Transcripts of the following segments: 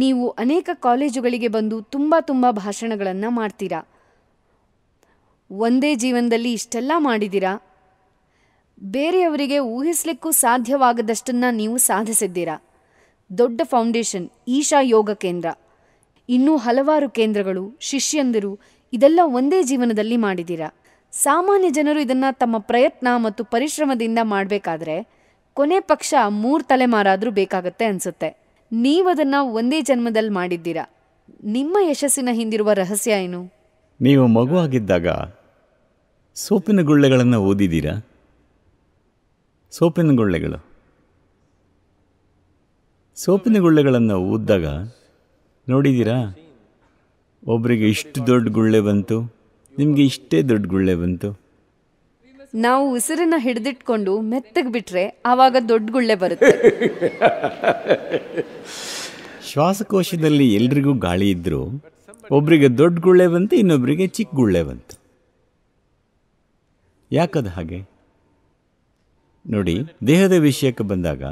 ನೀವು ಅನೇಕ ಕಾಲೇಜುಗಳಿಗೆ ಬಂದು ತುಂಬ ತುಂಬ ಭಾಷಣಗಳನ್ನು ಮಾಡ್ತೀರಾ ಒಂದೇ ಜೀವನದಲ್ಲಿ ಇಷ್ಟೆಲ್ಲ ಮಾಡಿದ್ದೀರಾ ಬೇರೆಯವರಿಗೆ ಊಹಿಸ್ಲಿಕ್ಕೂ ಸಾಧ್ಯವಾಗದಷ್ಟನ್ನು ನೀವು ಸಾಧಿಸಿದ್ದೀರಾ ದೊಡ್ಡ ಫೌಂಡೇಶನ್ ಈಶಾ ಯೋಗ ಕೇಂದ್ರ ಇನ್ನೂ ಹಲವಾರು ಕೇಂದ್ರಗಳು ಶಿಷ್ಯಂದಿರು ಇದೆಲ್ಲ ಒಂದೇ ಜೀವನದಲ್ಲಿ ಮಾಡಿದ್ದೀರಾ ಸಾಮಾನ್ಯ ಜನರು ಇದನ್ನು ತಮ್ಮ ಪ್ರಯತ್ನ ಮತ್ತು ಪರಿಶ್ರಮದಿಂದ ಮಾಡಬೇಕಾದ್ರೆ ಕೊನೆ ಪಕ್ಷ ಮೂರು ತಲೆಮಾರಾದರೂ ಬೇಕಾಗತ್ತೆ ಅನಿಸುತ್ತೆ ನೀವದನ್ನ ಒಂದೇ ಜನ್ಮದಲ್ಲಿ ಮಾಡಿದ್ದೀರಾ ನಿಮ್ಮ ಯಶಸ್ಸಿನ ಹಿಂದಿರುವ ರಹಸ್ಯ ಏನು ನೀವು ಮಗುವಾಗಿದ್ದಾಗ ಸೋಪಿನ ಗುಳ್ಳೆಗಳನ್ನು ಓದಿದ್ದೀರಾ ಸೋಪಿನ ಗುಳ್ಳೆಗಳು ಸೋಪಿನ ಗುಳ್ಳೆಗಳನ್ನು ಓದಿದಾಗ ನೋಡಿದ್ದೀರಾ ಒಬ್ಬರಿಗೆ ಇಷ್ಟು ದೊಡ್ಡ ಗುಳ್ಳೆ ಬಂತು ನಿಮಗೆ ಇಷ್ಟೇ ದೊಡ್ಡ ಗುಳ್ಳೆ ಬಂತು ನಾವು ಉಸಿರನ್ನ ಹಿಡಿದಿಟ್ಕೊಂಡು ಮೆತ್ತಗೆ ಬಿಟ್ರೆ ಆವಾಗ ದೊಡ್ಡ ಗುಳ್ಳೆ ಬರುತ್ತೆ ಶ್ವಾಸಕೋಶದಲ್ಲಿ ಎಲ್ರಿಗೂ ಗಾಳಿ ಇದ್ದರೂ ಒಬ್ಬರಿಗೆ ದೊಡ್ಡ ಗುಳ್ಳೆ ಬಂತು ಇನ್ನೊಬ್ಬರಿಗೆ ಚಿಕ್ಕ ಗುಳ್ಳೆ ಬಂತು ಯಾಕದು ಹಾಗೆ ನೋಡಿ ದೇಹದ ವಿಷಯಕ್ಕೆ ಬಂದಾಗ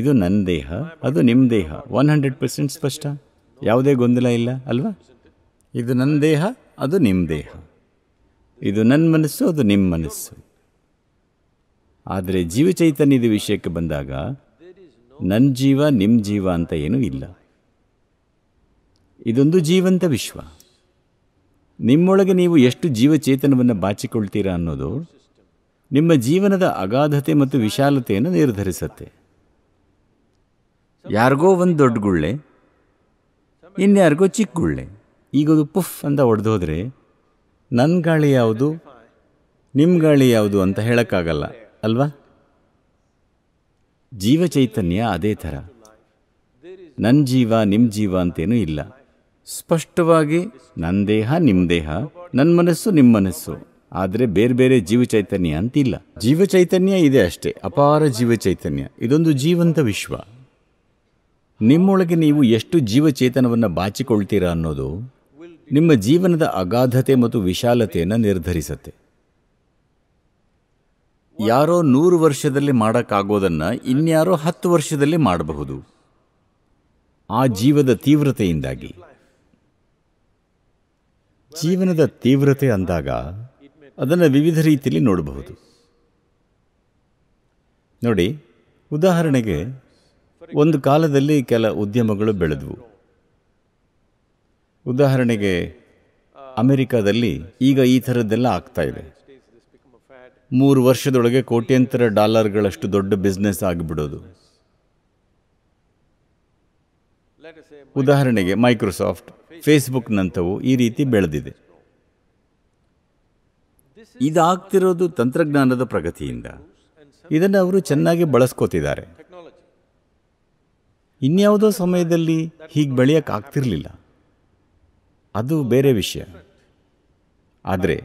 ಇದು ನನ್ನ ದೇಹ ಅದು ನಿಮ್ಮ ದೇಹ ಒನ್ ಹಂಡ್ರೆಡ್ ಪರ್ಸೆಂಟ್ ಸ್ಪಷ್ಟ ಯಾವುದೇ ಗೊಂದಲ ಇಲ್ಲ ಅಲ್ವಾ ಇದು ನನ್ನ ದೇಹ ಅದು ನಿಮ್ಮ ದೇಹ ಇದು ನನ್ನ ಮನಸ್ಸು ಅದು ನಿಮ್ಮ ಮನಸ್ಸು ಆದರೆ ಜೀವ ಚೈತನ್ಯದ ವಿಷಯಕ್ಕೆ ಬಂದಾಗ ನನ್ನ ಜೀವ ನಿಮ್ಮ ಜೀವ ಅಂತ ಏನೂ ಇಲ್ಲ ಇದೊಂದು ಜೀವಂತ ವಿಶ್ವ ನಿಮ್ಮೊಳಗೆ ನೀವು ಎಷ್ಟು ಜೀವ ಜೀವಚೇತನವನ್ನು ಬಾಚಿಕೊಳ್ತೀರಾ ಅನ್ನೋದು ನಿಮ್ಮ ಜೀವನದ ಅಗಾಧತೆ ಮತ್ತು ವಿಶಾಲತೆಯನ್ನು ನಿರ್ಧರಿಸುತ್ತೆ ಯಾರಿಗೋ ಒಂದು ದೊಡ್ಡ ಗುಳ್ಳೆ ಇನ್ಯಾರಿಗೋ ಚಿಕ್ಕ ಗುಳ್ಳೆ ಈಗದು ಪುಫ್ ಅಂತ ಒಡೆದೋದ್ರೆ ನನ್ನ ಗಾಳಿ ಯಾವುದು ನಿಮ್ಮ ಗಾಳಿ ಯಾವುದು ಅಂತ ಹೇಳೋಕ್ಕಾಗಲ್ಲ ಅಲ್ವಾ ಜೀವ ಚೈತನ್ಯ ಅದೇ ಥರ ನನ್ನ ಜೀವ ನಿಮ್ಮ ಜೀವ ಅಂತೇನೂ ಇಲ್ಲ ಸ್ಪಷ್ಟವಾಗಿ ನನ್ನ ದೇಹ ನಿಮ್ಮ ದೇಹ ನನ್ನ ಮನಸ್ಸು ನಿಮ್ಮ ಮನಸ್ಸು ಆದರೆ ಬೇರೆ ಬೇರೆ ಜೀವ ಚೈತನ್ಯ ಅಂತಿಲ್ಲ ಜೀವ ಚೈತನ್ಯ ಇದೆ ಅಷ್ಟೇ ಅಪಾರ ಜೀವ ಚೈತನ್ಯ ಇದೊಂದು ಜೀವಂತ ವಿಶ್ವ ನಿಮ್ಮೊಳಗೆ ನೀವು ಎಷ್ಟು ಜೀವ ಚೇತನವನ್ನು ಬಾಚಿಕೊಳ್ತೀರಾ ಅನ್ನೋದು ನಿಮ್ಮ ಜೀವನದ ಅಗಾಧತೆ ಮತ್ತು ವಿಶಾಲತೆಯನ್ನು ನಿರ್ಧರಿಸುತ್ತೆ ಯಾರೋ ನೂರು ವರ್ಷದಲ್ಲಿ ಮಾಡೋಕ್ಕಾಗೋದನ್ನು ಇನ್ಯಾರೋ ಹತ್ತು ವರ್ಷದಲ್ಲಿ ಮಾಡಬಹುದು ಆ ಜೀವದ ತೀವ್ರತೆಯಿಂದಾಗಿ ಜೀವನದ ತೀವ್ರತೆ ಅಂದಾಗ ಅದನ್ನು ವಿವಿಧ ರೀತಿಯಲ್ಲಿ ನೋಡಬಹುದು ನೋಡಿ ಉದಾಹರಣೆಗೆ ಒಂದು ಕಾಲದಲ್ಲಿ ಕೆಲ ಉದ್ಯಮಗಳು ಬೆಳೆದವು ಉದಾಹರಣೆಗೆ ಅಮೆರಿಕಾದಲ್ಲಿ ಈಗ ಈ ಥರದ್ದೆಲ್ಲ ಆಗ್ತಾ ಇದೆ ಮೂರು ವರ್ಷದೊಳಗೆ ಕೋಟ್ಯಂತರ ಡಾಲರ್ಗಳಷ್ಟು ದೊಡ್ಡ ಬಿಸ್ನೆಸ್ ಆಗಿಬಿಡೋದು ಉದಾಹರಣೆಗೆ ಮೈಕ್ರೋಸಾಫ್ಟ್ ಫೇಸ್ಬುಕ್ನಂಥವು ಈ ರೀತಿ ಬೆಳೆದಿದೆ ಇದಾಗ್ತಿರೋದು ತಂತ್ರಜ್ಞಾನದ ಪ್ರಗತಿಯಿಂದ ಇದನ್ನು ಅವರು ಚೆನ್ನಾಗಿ ಬಳಸ್ಕೋತಿದ್ದಾರೆ ಇನ್ಯಾವುದೋ ಸಮಯದಲ್ಲಿ ಹೀಗೆ ಬೆಳೆಯೋಕ್ಕಾಗ್ತಿರಲಿಲ್ಲ ಅದು ಬೇರೆ ವಿಷಯ ಆದರೆ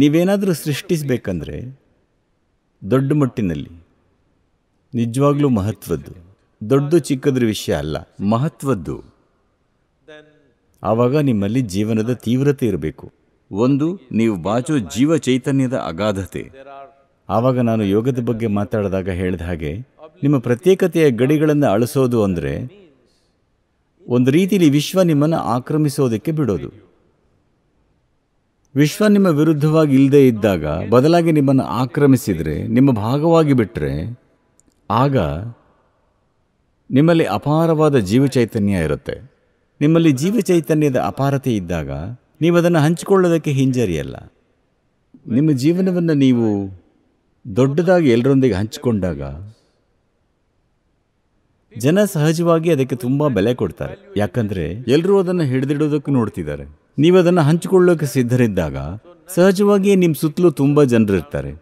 ನೀವೇನಾದರೂ ಸೃಷ್ಟಿಸಬೇಕಂದ್ರೆ ದೊಡ್ಡ ಮಟ್ಟಿನಲ್ಲಿ ನಿಜವಾಗ್ಲೂ ಮಹತ್ವದ್ದು ದೊಡ್ಡ ಚಿಕ್ಕದ್ರ ವಿಷಯ ಅಲ್ಲ ಮಹತ್ವದ್ದು ಆವಾಗ ನಿಮ್ಮಲ್ಲಿ ಜೀವನದ ತೀವ್ರತೆ ಇರಬೇಕು ಒಂದು ನೀವು ಬಾಚೋ ಜೀವ ಚೈತನ್ಯದ ಅಗಾಧತೆ ಆವಾಗ ನಾನು ಯೋಗದ ಬಗ್ಗೆ ಮಾತಾಡಿದಾಗ ಹೇಳಿದ ಹಾಗೆ ನಿಮ್ಮ ಪ್ರತ್ಯೇಕತೆಯ ಗಡಿಗಳನ್ನು ಅಳಿಸೋದು ಅಂದರೆ ಒಂದು ರೀತಿಯಲ್ಲಿ ವಿಶ್ವ ನಿಮ್ಮನ್ನು ಆಕ್ರಮಿಸೋದಕ್ಕೆ ಬಿಡೋದು ವಿಶ್ವ ನಿಮ್ಮ ವಿರುದ್ಧವಾಗಿ ಇಲ್ಲದೆ ಇದ್ದಾಗ ಬದಲಾಗಿ ನಿಮ್ಮನ್ನು ಆಕ್ರಮಿಸಿದರೆ ನಿಮ್ಮ ಭಾಗವಾಗಿ ಬಿಟ್ಟರೆ ಆಗ ನಿಮ್ಮಲ್ಲಿ ಅಪಾರವಾದ ಜೀವ ಚೈತನ್ಯ ಇರುತ್ತೆ ನಿಮ್ಮಲ್ಲಿ ಜೀವ ಚೈತನ್ಯದ ಅಪಾರತೆ ಇದ್ದಾಗ ನೀವು ಅದನ್ನು ಹಂಚಿಕೊಳ್ಳೋದಕ್ಕೆ ಹಿಂಜರಿಯಲ್ಲ ನಿಮ್ಮ ಜೀವನವನ್ನು ನೀವು ದೊಡ್ಡದಾಗಿ ಎಲ್ಲರೊಂದಿಗೆ ಹಂಚಿಕೊಂಡಾಗ ಜನ ಸಹಜವಾಗಿ ಅದಕ್ಕೆ ತುಂಬಾ ಬೆಲೆ ಕೊಡ್ತಾರೆ ಯಾಕಂದ್ರೆ ಎಲ್ಲರೂ ಅದನ್ನು ಹಿಡಿದಿಡೋದಕ್ಕೆ ನೋಡ್ತಿದ್ದಾರೆ ನೀವು ಅದನ್ನ ಹಂಚಿಕೊಳ್ಳೋಕೆ ಸಿದ್ಧರಿದ್ದಾಗ ಸಹಜವಾಗಿಯೇ ನಿಮ್ಮ ಸುತ್ತಲೂ ತುಂಬ ಜನರಿರ್ತಾರೆ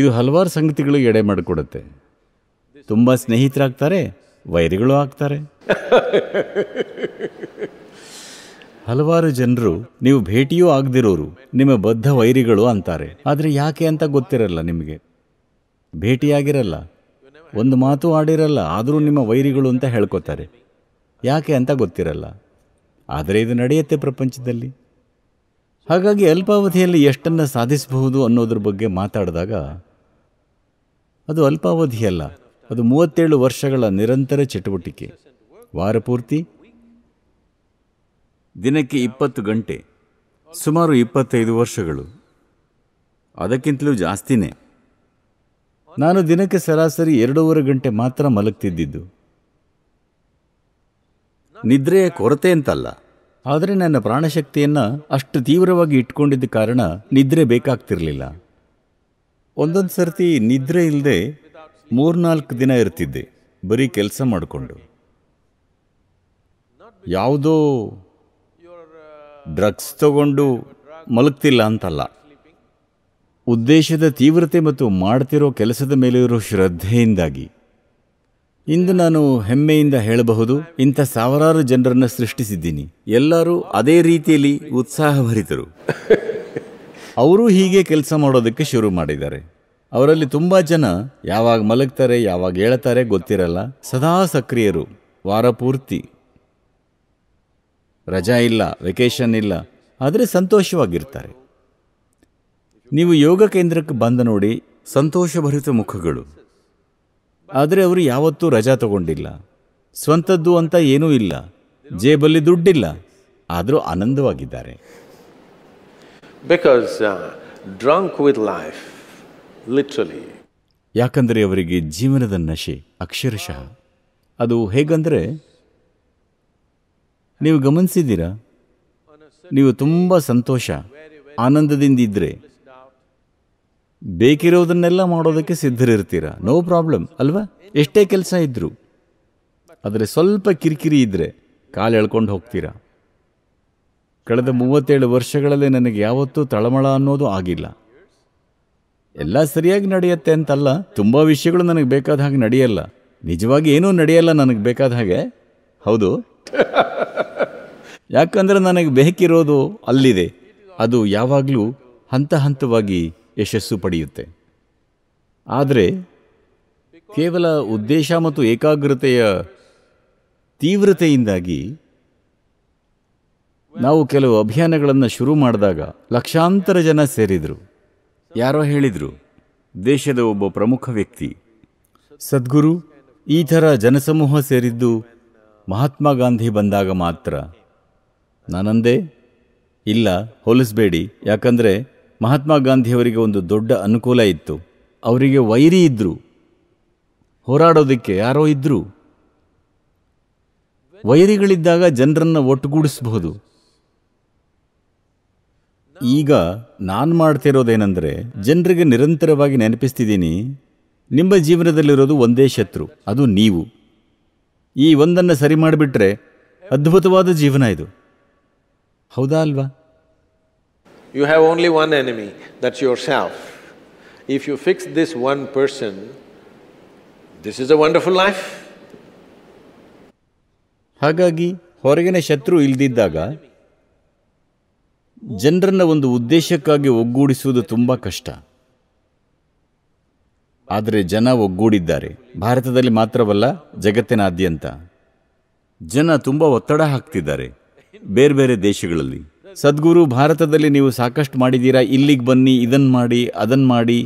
ಇದು ಹಲವಾರು ಸಂಗತಿಗಳಿಗೆ ಎಡೆ ಮಾಡಿಕೊಡುತ್ತೆ ತುಂಬ ಸ್ನೇಹಿತರಾಗ್ತಾರೆ ವೈರಿಗಳು ಆಗ್ತಾರೆ ಹಲವಾರು ಜನರು ನೀವು ಭೇಟಿಯೂ ಆಗದಿರೋರು ನಿಮ್ಮ ಬದ್ಧ ವೈರಿಗಳು ಅಂತಾರೆ ಆದರೆ ಯಾಕೆ ಅಂತ ಗೊತ್ತಿರಲ್ಲ ನಿಮಗೆ ಭೇಟಿಯಾಗಿರಲ್ಲ ಒಂದು ಮಾತು ಆಡಿರಲ್ಲ ಆದರೂ ನಿಮ್ಮ ವೈರಿಗಳು ಅಂತ ಹೇಳ್ಕೊತಾರೆ ಯಾಕೆ ಅಂತ ಗೊತ್ತಿರಲ್ಲ ಆದರೆ ಇದು ನಡೆಯುತ್ತೆ ಪ್ರಪಂಚದಲ್ಲಿ ಹಾಗಾಗಿ ಅಲ್ಪಾವಧಿಯಲ್ಲಿ ಎಷ್ಟನ್ನು ಸಾಧಿಸಬಹುದು ಅನ್ನೋದ್ರ ಬಗ್ಗೆ ಮಾತಾಡಿದಾಗ ಅದು ಅಲ್ಪಾವಧಿಯಲ್ಲ ಅದು ಮೂವತ್ತೇಳು ವರ್ಷಗಳ ನಿರಂತರ ಚಟುವಟಿಕೆ ವಾರಪೂರ್ತಿ ದಿನಕ್ಕೆ ಇಪ್ಪತ್ತು ಗಂಟೆ ಸುಮಾರು ಇಪ್ಪತ್ತೈದು ವರ್ಷಗಳು ಅದಕ್ಕಿಂತಲೂ ಜಾಸ್ತಿನೇ ನಾನು ದಿನಕ್ಕೆ ಸರಾಸರಿ ಎರಡೂವರೆ ಗಂಟೆ ಮಾತ್ರ ಮಲಗ್ತಿದ್ದಿದ್ದು ನಿದ್ರೆಯ ಕೊರತೆ ಅಂತಲ್ಲ ಆದರೆ ನನ್ನ ಪ್ರಾಣಶಕ್ತಿಯನ್ನು ಅಷ್ಟು ತೀವ್ರವಾಗಿ ಇಟ್ಕೊಂಡಿದ್ದ ಕಾರಣ ನಿದ್ರೆ ಬೇಕಾಗ್ತಿರಲಿಲ್ಲ ಒಂದೊಂದು ಸರ್ತಿ ನಿದ್ರೆ ಇಲ್ಲದೆ ಮೂರ್ನಾಲ್ಕು ದಿನ ಇರ್ತಿದ್ದೆ ಬರೀ ಕೆಲಸ ಮಾಡಿಕೊಂಡು ಯಾವುದೋ ಡ್ರಗ್ಸ್ ತಗೊಂಡು ಮಲಗ್ತಿಲ್ಲ ಅಂತಲ್ಲ ಉದ್ದೇಶದ ತೀವ್ರತೆ ಮತ್ತು ಮಾಡ್ತಿರೋ ಕೆಲಸದ ಮೇಲೆ ಇರೋ ಶ್ರದ್ಧೆಯಿಂದಾಗಿ ಇಂದು ನಾನು ಹೆಮ್ಮೆಯಿಂದ ಹೇಳಬಹುದು ಇಂಥ ಸಾವಿರಾರು ಜನರನ್ನು ಸೃಷ್ಟಿಸಿದ್ದೀನಿ ಎಲ್ಲರೂ ಅದೇ ರೀತಿಯಲ್ಲಿ ಭರಿತರು ಅವರು ಹೀಗೆ ಕೆಲಸ ಮಾಡೋದಕ್ಕೆ ಶುರು ಮಾಡಿದ್ದಾರೆ ಅವರಲ್ಲಿ ತುಂಬ ಜನ ಯಾವಾಗ ಮಲಗ್ತಾರೆ ಯಾವಾಗ ಹೇಳ್ತಾರೆ ಗೊತ್ತಿರಲ್ಲ ಸದಾ ಸಕ್ರಿಯರು ವಾರ ಪೂರ್ತಿ ರಜಾ ಇಲ್ಲ ವೆಕೇಶನ್ ಇಲ್ಲ ಆದರೆ ಸಂತೋಷವಾಗಿರ್ತಾರೆ ನೀವು ಯೋಗ ಕೇಂದ್ರಕ್ಕೆ ಬಂದ ನೋಡಿ ಸಂತೋಷಭರಿತ ಮುಖಗಳು ಆದರೆ ಅವರು ಯಾವತ್ತೂ ರಜಾ ತಗೊಂಡಿಲ್ಲ ಸ್ವಂತದ್ದು ಅಂತ ಏನೂ ಇಲ್ಲ ಜೇಬಲ್ಲಿ ದುಡ್ಡಿಲ್ಲ ಆದರೂ ಆನಂದವಾಗಿದ್ದಾರೆ ವಿತ್ ಲೈಫ್ ಲಿಟ್ರಲಿ ಯಾಕಂದರೆ ಅವರಿಗೆ ಜೀವನದ ನಶೆ ಅಕ್ಷರಶಃ ಅದು ಹೇಗಂದರೆ ನೀವು ಗಮನಿಸಿದ್ದೀರಾ ನೀವು ತುಂಬ ಸಂತೋಷ ಆನಂದದಿಂದ ಇದ್ದರೆ ಬೇಕಿರೋದನ್ನೆಲ್ಲ ಮಾಡೋದಕ್ಕೆ ಸಿದ್ಧರಿರ್ತೀರ ನೋ ಪ್ರಾಬ್ಲಮ್ ಅಲ್ವಾ ಎಷ್ಟೇ ಕೆಲಸ ಇದ್ರು ಆದರೆ ಸ್ವಲ್ಪ ಕಿರಿಕಿರಿ ಇದ್ದರೆ ಕಾಲು ಎಳ್ಕೊಂಡು ಹೋಗ್ತೀರಾ ಕಳೆದ ಮೂವತ್ತೇಳು ವರ್ಷಗಳಲ್ಲಿ ನನಗೆ ಯಾವತ್ತೂ ತಳಮಳ ಅನ್ನೋದು ಆಗಿಲ್ಲ ಎಲ್ಲ ಸರಿಯಾಗಿ ನಡೆಯುತ್ತೆ ಅಂತಲ್ಲ ತುಂಬ ವಿಷಯಗಳು ನನಗೆ ಬೇಕಾದ ಹಾಗೆ ನಡೆಯಲ್ಲ ನಿಜವಾಗಿ ಏನೂ ನಡೆಯಲ್ಲ ನನಗೆ ಬೇಕಾದ ಹಾಗೆ ಹೌದು ಯಾಕಂದರೆ ನನಗೆ ಬೇಕಿರೋದು ಅಲ್ಲಿದೆ ಅದು ಯಾವಾಗಲೂ ಹಂತ ಹಂತವಾಗಿ ಯಶಸ್ಸು ಪಡೆಯುತ್ತೆ ಆದರೆ ಕೇವಲ ಉದ್ದೇಶ ಮತ್ತು ಏಕಾಗ್ರತೆಯ ತೀವ್ರತೆಯಿಂದಾಗಿ ನಾವು ಕೆಲವು ಅಭಿಯಾನಗಳನ್ನು ಶುರು ಮಾಡಿದಾಗ ಲಕ್ಷಾಂತರ ಜನ ಸೇರಿದರು ಯಾರೋ ಹೇಳಿದರು ದೇಶದ ಒಬ್ಬ ಪ್ರಮುಖ ವ್ಯಕ್ತಿ ಸದ್ಗುರು ಈ ಥರ ಜನಸಮೂಹ ಸೇರಿದ್ದು ಮಹಾತ್ಮ ಗಾಂಧಿ ಬಂದಾಗ ಮಾತ್ರ ನಾನಂದೇ ಇಲ್ಲ ಹೋಲಿಸ್ಬೇಡಿ ಯಾಕಂದರೆ ಮಹಾತ್ಮ ಗಾಂಧಿಯವರಿಗೆ ಒಂದು ದೊಡ್ಡ ಅನುಕೂಲ ಇತ್ತು ಅವರಿಗೆ ವೈರಿ ಇದ್ದರು ಹೋರಾಡೋದಕ್ಕೆ ಯಾರೋ ಇದ್ದರು ವೈರಿಗಳಿದ್ದಾಗ ಜನರನ್ನು ಒಟ್ಟುಗೂಡಿಸಬಹುದು ಈಗ ನಾನು ಮಾಡ್ತಿರೋದೇನೆಂದರೆ ಜನರಿಗೆ ನಿರಂತರವಾಗಿ ನೆನಪಿಸ್ತಿದ್ದೀನಿ ನಿಮ್ಮ ಜೀವನದಲ್ಲಿರೋದು ಒಂದೇ ಶತ್ರು ಅದು ನೀವು ಈ ಒಂದನ್ನು ಸರಿ ಮಾಡಿಬಿಟ್ರೆ ಅದ್ಭುತವಾದ ಜೀವನ ಇದು ಹೌದಾ ಅಲ್ವಾ You have only one enemy, that's yourself. If you fix this one person, this is a wonderful life. ಹಾಗಾಗಿ ಹೊರಗಿನ ಶತ್ರು ಇಲ್ದಿದ್ದಾಗ ಜನರನ್ನ ಒಂದು ಉದ್ದೇಶಕ್ಕಾಗಿ ಒಗ್ಗೂಡಿಸುವುದು ತುಂಬ ಕಷ್ಟ ಆದರೆ ಜನ ಒಗ್ಗೂಡಿದ್ದಾರೆ ಭಾರತದಲ್ಲಿ ಮಾತ್ರವಲ್ಲ ಜಗತ್ತಿನಾದ್ಯಂತ ಜನ ತುಂಬ ಒತ್ತಡ ಹಾಕ್ತಿದ್ದಾರೆ ಬೇರೆ ಬೇರೆ ದೇಶಗಳಲ್ಲಿ ಸದ್ಗುರು ಭಾರತದಲ್ಲಿ ನೀವು ಸಾಕಷ್ಟು ಮಾಡಿದ್ದೀರಾ ಇಲ್ಲಿಗೆ ಬನ್ನಿ ಇದನ್ನು ಮಾಡಿ ಅದನ್ನು ಮಾಡಿ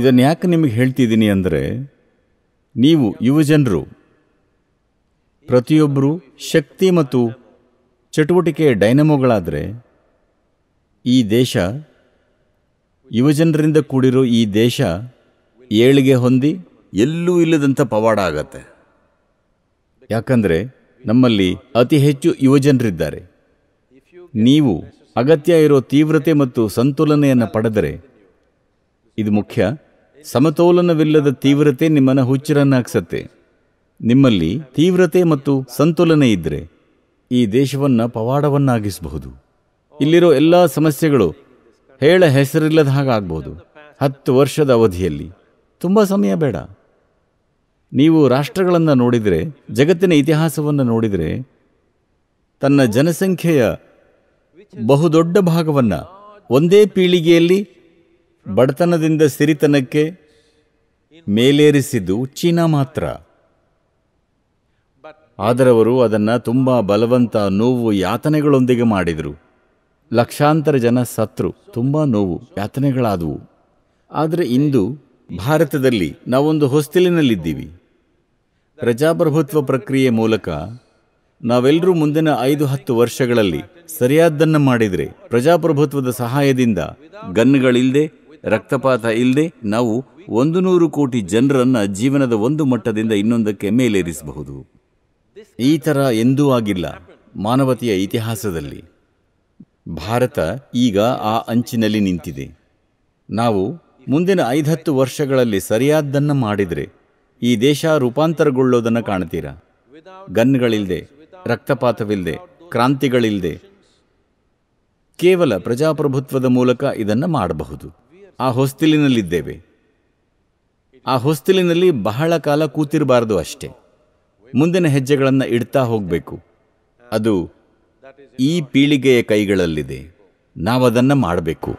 ಇದನ್ನು ಯಾಕೆ ನಿಮಗೆ ಹೇಳ್ತಿದ್ದೀನಿ ಅಂದರೆ ನೀವು ಯುವಜನರು ಪ್ರತಿಯೊಬ್ಬರು ಶಕ್ತಿ ಮತ್ತು ಚಟುವಟಿಕೆಯ ಡೈನಮೋಗಳಾದರೆ ಈ ದೇಶ ಯುವಜನರಿಂದ ಕೂಡಿರೋ ಈ ದೇಶ ಏಳಿಗೆ ಹೊಂದಿ ಎಲ್ಲೂ ಇಲ್ಲದಂಥ ಪವಾಡ ಆಗತ್ತೆ ಯಾಕಂದರೆ ನಮ್ಮಲ್ಲಿ ಅತಿ ಹೆಚ್ಚು ಯುವಜನರಿದ್ದಾರೆ ನೀವು ಅಗತ್ಯ ಇರೋ ತೀವ್ರತೆ ಮತ್ತು ಸಂತುಲನೆಯನ್ನು ಪಡೆದರೆ ಇದು ಮುಖ್ಯ ಸಮತೋಲನವಿಲ್ಲದ ತೀವ್ರತೆ ನಿಮ್ಮನ್ನು ಹುಚ್ಚಿರನ್ನಾಗಿಸತ್ತೆ ನಿಮ್ಮಲ್ಲಿ ತೀವ್ರತೆ ಮತ್ತು ಸಂತುಲನೆ ಇದ್ದರೆ ಈ ದೇಶವನ್ನು ಪವಾಡವನ್ನಾಗಿಸಬಹುದು ಇಲ್ಲಿರೋ ಎಲ್ಲ ಸಮಸ್ಯೆಗಳು ಹೇಳ ಹೆಸರಿಲ್ಲದ ಹಾಗಾಗ್ಬೋದು ಹತ್ತು ವರ್ಷದ ಅವಧಿಯಲ್ಲಿ ತುಂಬ ಸಮಯ ಬೇಡ ನೀವು ರಾಷ್ಟ್ರಗಳನ್ನು ನೋಡಿದರೆ ಜಗತ್ತಿನ ಇತಿಹಾಸವನ್ನು ನೋಡಿದರೆ ತನ್ನ ಜನಸಂಖ್ಯೆಯ ಬಹುದೊಡ್ಡ ಭಾಗವನ್ನು ಒಂದೇ ಪೀಳಿಗೆಯಲ್ಲಿ ಬಡತನದಿಂದ ಸಿರಿತನಕ್ಕೆ ಮೇಲೇರಿಸಿದ್ದು ಚೀನಾ ಮಾತ್ರ ಆದರವರು ಅದನ್ನು ತುಂಬ ಬಲವಂತ ನೋವು ಯಾತನೆಗಳೊಂದಿಗೆ ಮಾಡಿದರು ಲಕ್ಷಾಂತರ ಜನ ಸತ್ರು ತುಂಬ ನೋವು ಯಾತನೆಗಳಾದವು ಆದರೆ ಇಂದು ಭಾರತದಲ್ಲಿ ನಾವೊಂದು ಹೊಸ್ತಿಲಿನಲ್ಲಿದ್ದೀವಿ ಪ್ರಜಾಪ್ರಭುತ್ವ ಪ್ರಕ್ರಿಯೆ ಮೂಲಕ ನಾವೆಲ್ಲರೂ ಮುಂದಿನ ಐದು ಹತ್ತು ವರ್ಷಗಳಲ್ಲಿ ಸರಿಯಾದ್ದನ್ನು ಮಾಡಿದರೆ ಪ್ರಜಾಪ್ರಭುತ್ವದ ಸಹಾಯದಿಂದ ಗನ್ಗಳಿಲ್ಲದೆ ರಕ್ತಪಾತ ಇಲ್ಲದೆ ನಾವು ಒಂದು ನೂರು ಕೋಟಿ ಜನರನ್ನು ಜೀವನದ ಒಂದು ಮಟ್ಟದಿಂದ ಇನ್ನೊಂದಕ್ಕೆ ಮೇಲೇರಿಸಬಹುದು ಈ ಥರ ಎಂದೂ ಆಗಿಲ್ಲ ಮಾನವತೆಯ ಇತಿಹಾಸದಲ್ಲಿ ಭಾರತ ಈಗ ಆ ಅಂಚಿನಲ್ಲಿ ನಿಂತಿದೆ ನಾವು ಮುಂದಿನ ಐದತ್ತು ವರ್ಷಗಳಲ್ಲಿ ಸರಿಯಾದ್ದನ್ನು ಮಾಡಿದರೆ ಈ ದೇಶ ರೂಪಾಂತರಗೊಳ್ಳೋದನ್ನು ಕಾಣ್ತೀರಾ ಗನ್ಗಳಿಲ್ಲದೆ ರಕ್ತಪಾತವಿಲ್ಲದೆ ಕ್ರಾಂತಿಗಳಿಲ್ಲದೆ ಕೇವಲ ಪ್ರಜಾಪ್ರಭುತ್ವದ ಮೂಲಕ ಇದನ್ನು ಮಾಡಬಹುದು ಆ ಹೊಸ್ತಿಲಿನಲ್ಲಿದ್ದೇವೆ ಆ ಹೊಸ್ತಿಲಿನಲ್ಲಿ ಬಹಳ ಕಾಲ ಕೂತಿರಬಾರದು ಅಷ್ಟೇ ಮುಂದಿನ ಹೆಜ್ಜೆಗಳನ್ನು ಇಡ್ತಾ ಹೋಗಬೇಕು ಅದು ಈ ಪೀಳಿಗೆಯ ಕೈಗಳಲ್ಲಿದೆ ನಾವದನ್ನು ಮಾಡಬೇಕು